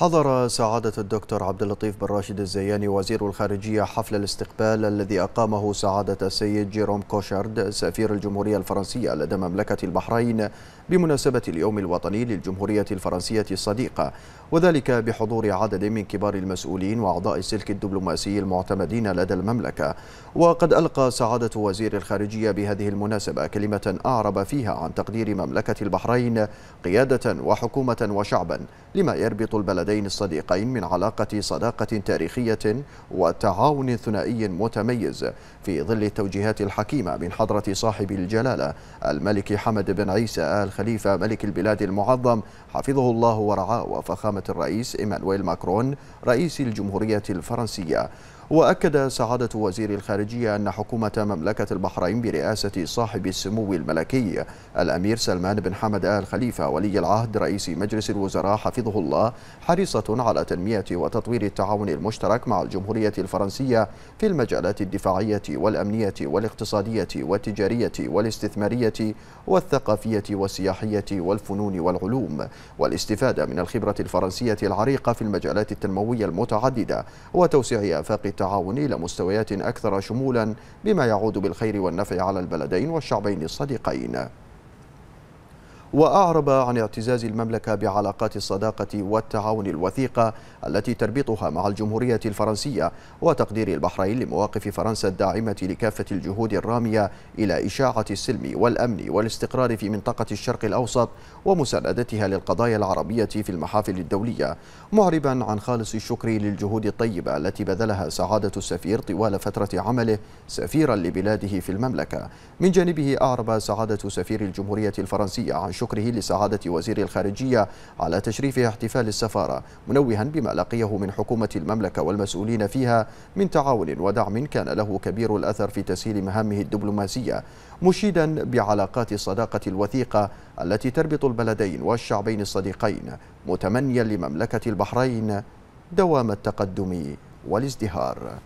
حضر سعادة الدكتور عبد اللطيف بن راشد الزياني وزير الخارجية حفل الاستقبال الذي أقامه سعادة السيد جيروم كوشارد سفير الجمهورية الفرنسية لدى مملكة البحرين بمناسبة اليوم الوطني للجمهورية الفرنسية الصديقة وذلك بحضور عدد من كبار المسؤولين وأعضاء السلك الدبلوماسي المعتمدين لدى المملكة وقد ألقى سعادة وزير الخارجية بهذه المناسبة كلمة أعرب فيها عن تقدير مملكة البحرين قيادة وحكومة وشعبا لما يربط البلد البلدين الصديقين من علاقة صداقة تاريخية وتعاون ثنائي متميز في ظل التوجيهات الحكيمة من حضرة صاحب الجلالة الملك حمد بن عيسى آل خليفة ملك البلاد المعظم حفظه الله ورعاه وفخامة الرئيس إيمانويل ماكرون رئيس الجمهورية الفرنسية وأكد سعادة وزير الخارجية أن حكومة مملكة البحرين برئاسة صاحب السمو الملكي الأمير سلمان بن حمد آل خليفة ولي العهد رئيس مجلس الوزراء حفظه الله حريصة على تنمية وتطوير التعاون المشترك مع الجمهورية الفرنسية في المجالات الدفاعية والأمنية والاقتصادية والتجارية والاستثمارية والثقافية والسياحية والفنون والعلوم والاستفادة من الخبرة الفرنسية العريقة في المجالات التنموية المتعددة وتوسيع آفاق التعاون إلى مستويات أكثر شمولا بما يعود بالخير والنفع على البلدين والشعبين الصديقين وأعرب عن اعتزاز المملكة بعلاقات الصداقة والتعاون الوثيقة التي تربطها مع الجمهورية الفرنسية وتقدير البحرين لمواقف فرنسا الداعمة لكافة الجهود الرامية إلى إشاعة السلم والأمن والاستقرار في منطقة الشرق الأوسط ومساندتها للقضايا العربية في المحافل الدولية معربا عن خالص الشكر للجهود الطيبة التي بذلها سعادة السفير طوال فترة عمله سفيرا لبلاده في المملكة من جانبه أعرب سعادة سفير الجمهورية الفرنسية عن شكره لسعادة وزير الخارجية على تشريف احتفال السفارة منوها بما لقيه من حكومة المملكة والمسؤولين فيها من تعاون ودعم كان له كبير الأثر في تسهيل مهامه الدبلوماسية مشيدا بعلاقات الصداقة الوثيقة التي تربط البلدين والشعبين الصديقين متمنيا لمملكة البحرين دوام التقدم والازدهار